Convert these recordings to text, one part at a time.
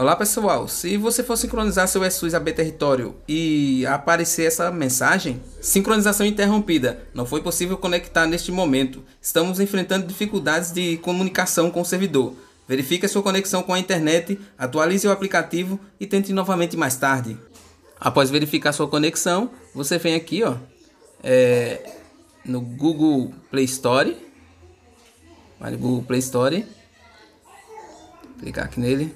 Olá pessoal, se você for sincronizar seu ESUS AB Território e aparecer essa mensagem, sincronização interrompida, não foi possível conectar neste momento, estamos enfrentando dificuldades de comunicação com o servidor. Verifique a sua conexão com a internet, atualize o aplicativo e tente novamente mais tarde. Após verificar sua conexão, você vem aqui ó, é, no Google Play Store, vai Google Play Store, clicar aqui nele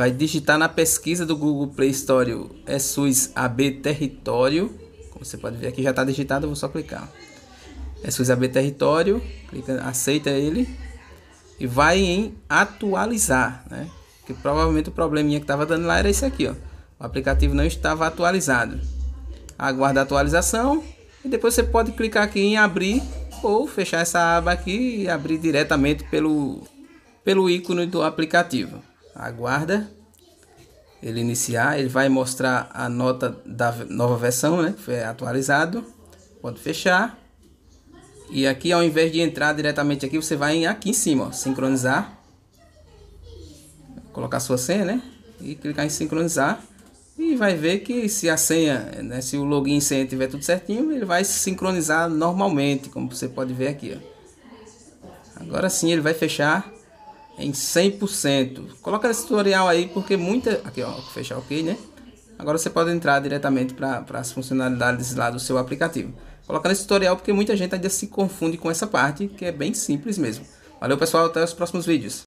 vai digitar na pesquisa do Google Play Store é SUS AB Território. Como você pode ver aqui já está digitado, eu vou só clicar. É SUS AB Território, clica, aceita ele e vai em atualizar, né? Que provavelmente o probleminha que estava dando lá era esse aqui, ó. O aplicativo não estava atualizado. Aguarda a atualização e depois você pode clicar aqui em abrir ou fechar essa aba aqui e abrir diretamente pelo pelo ícone do aplicativo aguarda ele iniciar, ele vai mostrar a nota da nova versão, né? Foi atualizado. Pode fechar. E aqui, ao invés de entrar diretamente aqui, você vai aqui em cima, ó, sincronizar. Colocar sua senha, né? E clicar em sincronizar. E vai ver que se a senha, né, se o login e senha tiver tudo certinho, ele vai sincronizar normalmente, como você pode ver aqui, ó. Agora sim ele vai fechar em 100%. Coloca esse tutorial aí porque muita... Aqui ó, fechar ok, né? Agora você pode entrar diretamente para as funcionalidades lá do seu aplicativo. Coloca nesse tutorial porque muita gente ainda se confunde com essa parte, que é bem simples mesmo. Valeu pessoal, até os próximos vídeos.